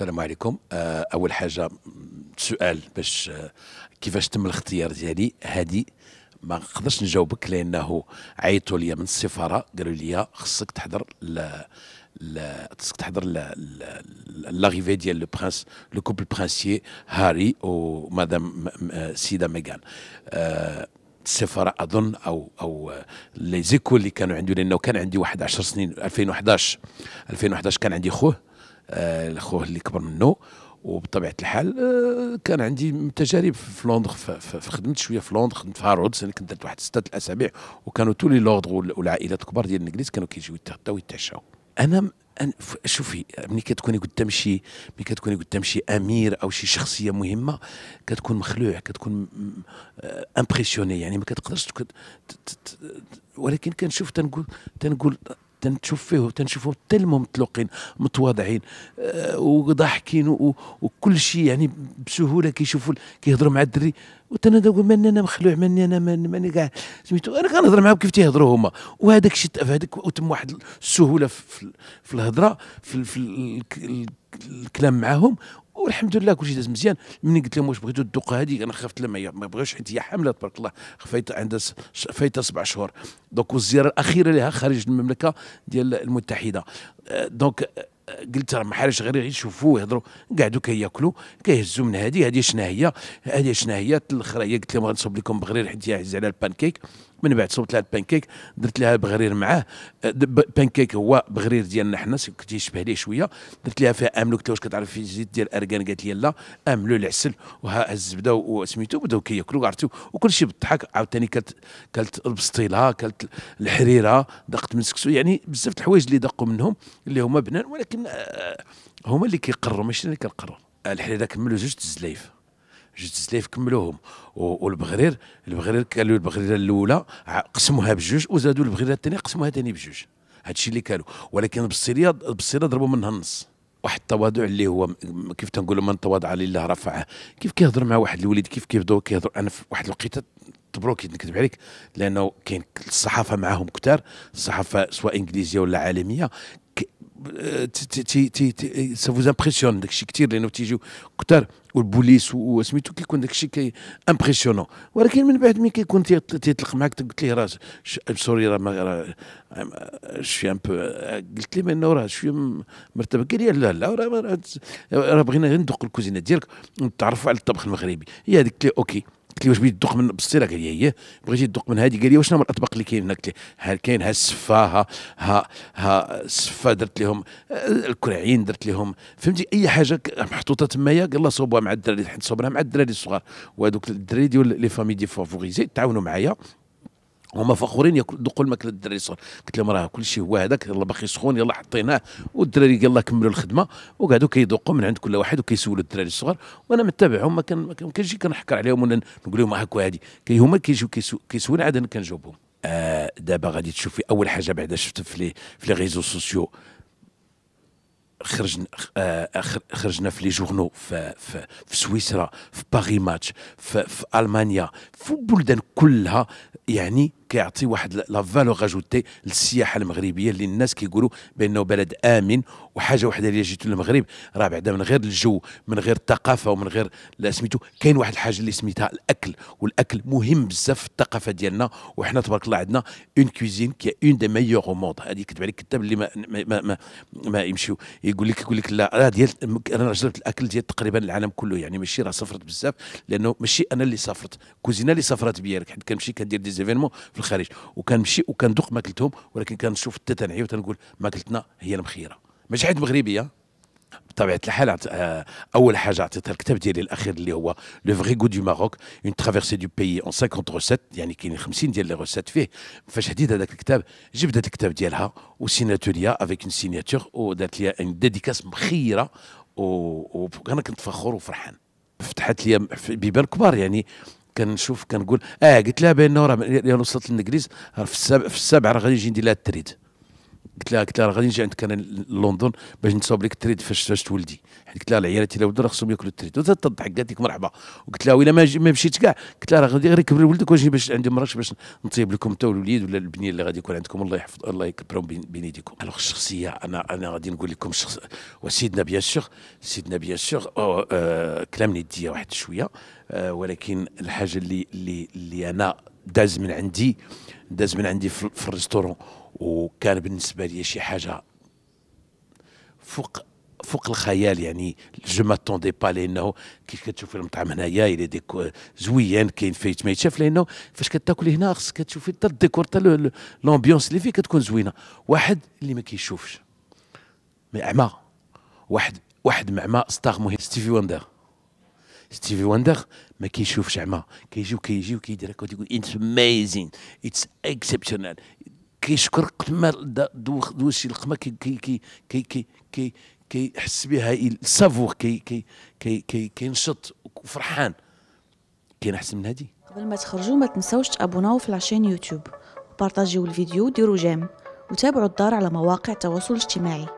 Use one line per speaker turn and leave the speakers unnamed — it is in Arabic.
السلام عليكم آه، اول حاجه سؤال باش آه، كيفاش تم الاختيار ديالي هذه ما نقدرش نجاوبك لانه عيطوا لي من السفاره قالوا لي خصك تحضر ل خصك تحضر لاغيفي ديال لو برانس لو كوبل برانسيي هاري ومدام السيده آه، ميغان أه السفاره اظن او او لي زيكول اللي كانوا عندي لانه كان عندي واحد 10 سنين 2011 2011 كان عندي خوه آه، خوه اللي كبر منه وبطبيعه الحال آه، كان عندي تجارب في لندن خدمت شويه في لندن خدمت في هارودز انا كنت درت واحد سته الاسابيع وكانوا تولي لوردغ والعائلات الكبار ديال الانجليز كانوا كيجيو يتغداو ويتعشاو انا شوفي ملي كتكوني قدام شي ملي كتكوني قدام شي امير او شي شخصيه مهمه كتكون مخلوع كتكون امبرسيوني آه، يعني ما كتقدرش ولكن كنشوف تنقول تنقول تنشوف فيه تنشوفهم تلمو متلوقين متواضعين أه وضاحكين وكل شيء يعني بسهوله كيشوفوا كيهضروا مع الدري وتنا نقول ماني انا مخلوع ماني انا ماني كاع سميتو انا كنهضر معاهم كيف تيهضروا هما وهذاك الشيء هذاك وتم واحد السهوله في, في الهضره في, في الكلام معاهم والحمد لله كلشي داز مزيان ملي قلت لهم واش بغيتو تدوق هذيك انا خفت لما ما بغاوش حيت هي حامله تبارك الله خفيت عندها فايت سبع شهور دونك والزياره الاخيره لها خارج المملكه ديال المتحده آه، دونك آه، قلت راه ما حالش غير يشوفوا يهضروا قعدوا كياكلوا كيهزوا من هذه هذه هي هذه شنا هي هي قلت لهم غنصوب لكم بغرير حيت هي عزيزه على البانكيك من بعد صوبت لها البانكيك درت لها بغرير معاه أه، بانكيك هو بغرير ديالنا حنا كنت يشبه ليه شويه درت لها فيها املو قلت لها واش كتعرف في الزيت ديال الاركان قالت لي لا املو العسل وها الزبده وسميتو بداو كياكلوا عرفتي وكل شيء بالضحك عاوتاني كلت كلت البسطيله كلت الحريره دقت من سكسو يعني بزاف الحوايج اللي دقوا منهم اللي هما بنان ولكن أه، هما اللي كيقروا ماشي انا اللي كنقرر الحريره كملوا زوج الزلايف جوج سلايف كملوهم والبغرير البغرير قالوا البغريره الاولى قسموها بجوج وزادوا البغريره الثانيه قسموها ثاني بجوج هادشي اللي كانوا ولكن بالصيريه بالصيريه ضربوا منها النص واحد التواضع اللي هو كيف تنقولوا من تواضع لله رفعه كيف كيهضر مع واحد الوليد كيف كيبداو كيهضر انا في واحد الوقيته تبروك نكذب عليك لانه كاين الصحافه معاهم كثار الصحافه سواء انجليزيه ولا عالميه تي تي تي سا امبرسيون داكشي كثير لانه تيجيو كثر والبوليس وسميتو كيكون داكشي كي امبرسيونون ولكن من بعد ملي كيكون تيطلق معاك قلت ليه راه سوري راه شوي ان بو قلت ليه بانه راه شويه مرتبه قال لي لا لا راه بغينا غير ندوق الكوزينه ديالك ونتعرفوا على الطبخ المغربي هي هذيك اوكي قلت لي واش بغيتي تدوق من بصيره قال لي هي إيه، بغيتي تدوق من هذه قال لي واش الاطباق اللي كاين هنا قلت ها كاين ها السفه ها ها ها درت لهم الكرعين درت لهم فهمتي اي حاجه محطوطه تمايا قال الله صوبوها مع الدراري حيت صوبناها مع الدراري الصغار وهذوك الدراري ديال لي فامي دي فافوريزي تعاونوا معايا هما فخورين يدقوا الماكله للدراري الصغار قلت لهم راه كل شيء هو هذاك يلا باقي سخون يلا حطيناه والدراري يلا كملوا الخدمه وقعدوا كيدوقوا من عند كل واحد وكيسولوا الدراري الصغار وانا متابعهم ما كان ما كنجي كنحكر عليهم ولا نقول لهم هاك وهادي كي هما كيجيو كيسولوا عاد انا كنجاوبهم آه دابا غادي تشوفي اول حاجه بعدا شفت في لي في لي ريزو سوسيو خرجنا آه، خرجنا في لي جورنو في, في, في سويسرا في باغي ماتش في, في المانيا في البلدان كلها يعني كيعطي واحد لا فالور اجوتي للسياحه المغربيه اللي الناس كيقولوا بانه بلد امن وحاجه وحده اللي جيتو للمغرب راه بعدا من غير الجو من غير الثقافه ومن غير لا سميتو كاين واحد الحاجه اللي سميتها الاكل والاكل مهم بزاف في الثقافه ديالنا وحنا تبارك الله عندنا اون كوزين كي اون دي ميور او موند هذه كتب عليك كتاب اللي ما ما ما, ما, ما يمشيو يقول لك يقول لك لا راه ديال انا جربت الاكل ديال تقريبا العالم كله يعني ماشي راه سافرت بزاف لانه ماشي انا اللي سافرت كوزينه اللي سافرت بيا حيت كنمشي كندير دي زيفينمون في الخارج وكنمشي وكان ما ماكلتهم ولكن كنشوف حتى تنعي وتنقول ماكلتنا هي المخيره ماشي حيت مغربيه بطبيعه الحال آه، اول حاجه عطيتها الكتاب ديالي الاخير اللي هو لو فغي غو دو ماروك اون ترافيرسي دو بيي اون 50 روسيت يعني كاين 50 ديال لي روسيت فيه فاش حديت هذاك الكتاب هذا الكتاب ديالها وسيناتوريا افيك اون سيناتور ودارت لي اون ديديكاس مخيره وانا كنت فخور وفرحان فتحت لي بيبان كبار يعني كنشوف كنقول اه قلت لها بانه راه وصلت للانجليز في السبع في راه غادي نجي ندير لها التريد قلت لها قلت لها غادي نجي عندك انا لندن باش نصاوب لك التريد فاش فاش تولدي حيت يعني قلت لها العيالات الا ولدوا خصهم ياكلوا التريد تضحك قالت لك مرحبا وقلت لها ولا ما, ما مشيت كاع قلت لها راه غادي غير يكبر ولدك واجي باش عندي مراكش باش نطيب لكم انت والوليد ولا البنيه اللي غادي يكون عندكم الله يحفظ الله يكبرهم بين يديكم الوغ الشخصيه انا انا غادي نقول لكم شخص وسيدنا بيان سور سيدنا بيان سور آه، كلام نديه واحد شويه آه، ولكن الحاجه اللي اللي اللي انا داز من عندي داز من عندي في الريستورون وكان بالنسبه لي شي حاجه فوق فوق الخيال يعني جو ماتوندي با لانه كي كتشوف المطعم هنايا الى ديك زوين كاين فايت ما يتشاف لانه فاش كتاكل هنا خصك كتشوفي حتى الديكور حتى لومبيونس اللي فيه كتكون زوينه واحد اللي ما كيشوفش اعمى واحد واحد معمى ستار مهم ستيفي وندر ستيفي واندر ما كيشوفش عما كيجي وكيجي وكيدير هكا وتقول اتس اميزين اتس اكسبشنال كيشكر قد ما دوز شي لقمه كي كي كي كي كي كيحس بها السافور كي كي كي كي كينشط وفرحان كاين احسن من هادي قبل ما تخرجوا ما تنساوش تابوناو في لاشين يوتيوب وبارطاجيو الفيديو وديروا جيم وتابعوا الدار على مواقع التواصل الاجتماعي